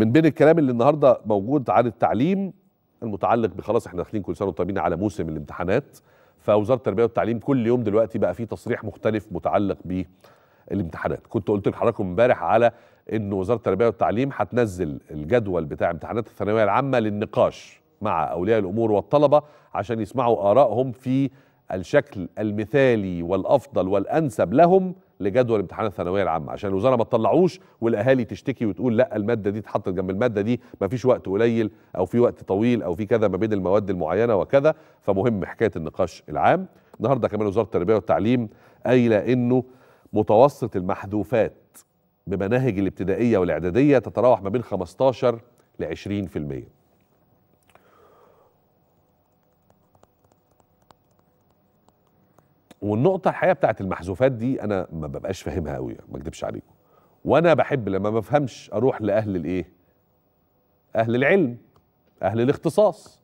من بين الكلام اللي النهارده موجود عن التعليم المتعلق بخلاص احنا داخلين كل سنه وطيبين على موسم الامتحانات فوزاره التربيه والتعليم كل يوم دلوقتي بقى فيه تصريح مختلف متعلق بالامتحانات كنت قلت لحضراتكم امبارح على ان وزاره التربيه والتعليم هتنزل الجدول بتاع امتحانات الثانويه العامه للنقاش مع اولياء الامور والطلبه عشان يسمعوا ارائهم في الشكل المثالي والافضل والانسب لهم لجدول امتحان الثانويه العامه عشان الوزاره ما تطلعوش والاهالي تشتكي وتقول لا الماده دي اتحطت جنب الماده دي ما فيش وقت قليل او في وقت طويل او في كذا ما بين المواد المعينه وكذا فمهم حكايه النقاش العام النهارده كمان وزاره التربيه والتعليم قايله انه متوسط المحذوفات بمناهج الابتدائيه والاعداديه تتراوح ما بين 15 ل 20% والنقطه الحقيقه بتاعت المحذوفات دي انا ما ببقاش فاهمها أوي ما اكدبش عليكم وانا بحب لما ما بفهمش اروح لاهل الايه اهل العلم اهل الاختصاص